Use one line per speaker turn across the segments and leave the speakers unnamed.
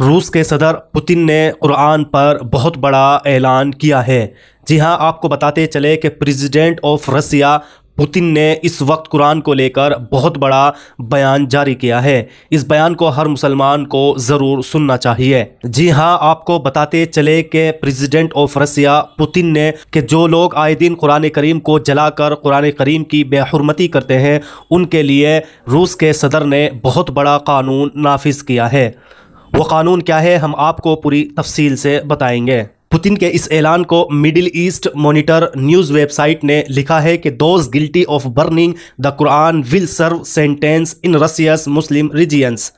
रूस के सदर पुतिन ने कुरान पर बहुत बड़ा ऐलान किया है जी हाँ आपको बताते चले कि प्रेसिडेंट ऑफ रसिया पुतिन ने इस वक्त कुरान को लेकर बहुत बड़ा बयान जारी किया है इस बयान को हर मुसलमान को ज़रूर सुनना चाहिए जी हाँ आपको बताते चले कि प्रेसिडेंट ऑफ रसिया पुतिन ने कि जो लोग आए दिन कुरान करीम को जलाकर कुरान करीम की बेहरमती करते हैं उनके लिए रूस के सदर ने बहुत बड़ा कानून नाफिज किया है वो कानून क्या है हम आपको पूरी तफसील से बताएंगे पुतिन के इस ऐलान को Middle East Monitor news website ने लिखा है कि those guilty of burning the Quran will serve sentence in Russia's Muslim regions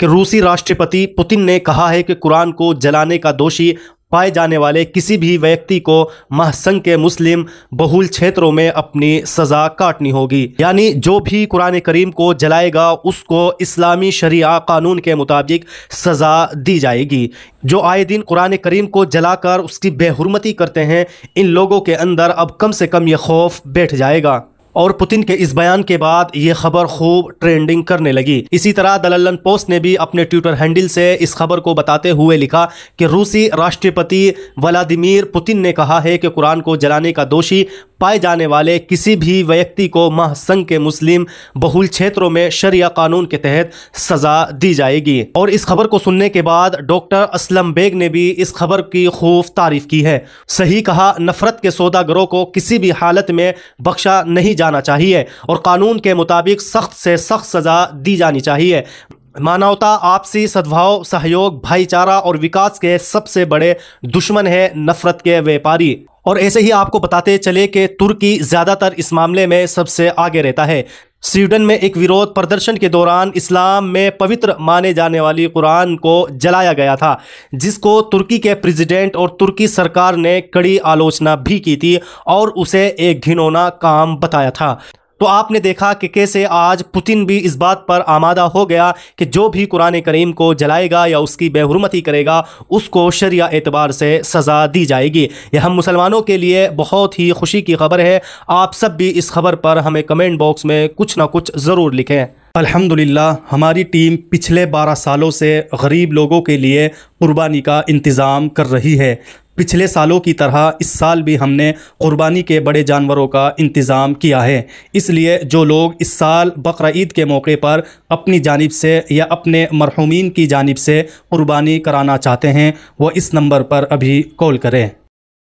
कि रूसी राष्ट्रपति पुतिन ने कहा है कि कुरान को जलाने का दोषी पाए जाने वाले किसी भी व्यक्ति को महासंघ के मुस्लिम बहुल क्षेत्रों में अपनी सजा काटनी होगी यानी जो भी कुरान करीम को जलाएगा उसको इस्लामी शरिया कानून के मुताबिक सजा दी जाएगी जो आए दिन कुरान करीम को जलाकर उसकी बेहरमती करते हैं इन लोगों के अंदर अब कम से कम ये खौफ बैठ जाएगा और पुतिन के इस बयान के बाद ये खबर खूब ट्रेंडिंग करने लगी इसी तरह दलल्लन पोस्ट ने भी अपने ट्विटर हैंडल से इस खबर को बताते हुए लिखा कि रूसी राष्ट्रपति व्लादिमीर पुतिन ने कहा है कि कुरान को जलाने का दोषी पाए जाने वाले किसी भी व्यक्ति को महासंघ के मुस्लिम बहुल क्षेत्रों में शरिया कानून के तहत सजा दी जाएगी और इस खबर को सुनने के बाद डॉक्टर असलम बेग ने भी इस खबर की खूब तारीफ की है सही कहा नफरत के सौदागरों को किसी भी हालत में बख्शा नहीं जा जाना चाहिए और कानून के मुताबिक सख्त से सख्त सज़ा दी जानी चाहिए मानवता आपसी सद्भाव सहयोग भाईचारा और विकास के सबसे बड़े दुश्मन है नफरत के व्यापारी और ऐसे ही आपको बताते चले कि तुर्की ज़्यादातर इस मामले में सबसे आगे रहता है स्वीडन में एक विरोध प्रदर्शन के दौरान इस्लाम में पवित्र माने जाने वाली कुरान को जलाया गया था जिसको तुर्की के प्रेसिडेंट और तुर्की सरकार ने कड़ी आलोचना भी की थी और उसे एक घिनौना काम बताया था तो आपने देखा कि कैसे आज पुतिन भी इस बात पर आमादा हो गया कि जो भी कुरान करीम को जलाएगा या उसकी बेहरमती करेगा उसको शरिया एतबार से सज़ा दी जाएगी यह हम मुसलमानों के लिए बहुत ही खुशी की खबर है आप सब भी इस खबर पर हमें कमेंट बॉक्स में कुछ ना कुछ ज़रूर लिखें अल्हम्दुलिल्लाह हमारी टीम पिछले 12 सालों से गरीब लोगों के लिए कुर्बानी का इंतज़ाम कर रही है पिछले सालों की तरह इस साल भी हमने क़ुरबानी के बड़े जानवरों का इंतज़ाम किया है इसलिए जो लोग इस साल बकर के मौके पर अपनी जानब से या अपने मरहूमिन की जानब से क़ुरबानी कराना चाहते हैं वह इस नंबर पर अभी कॉल करें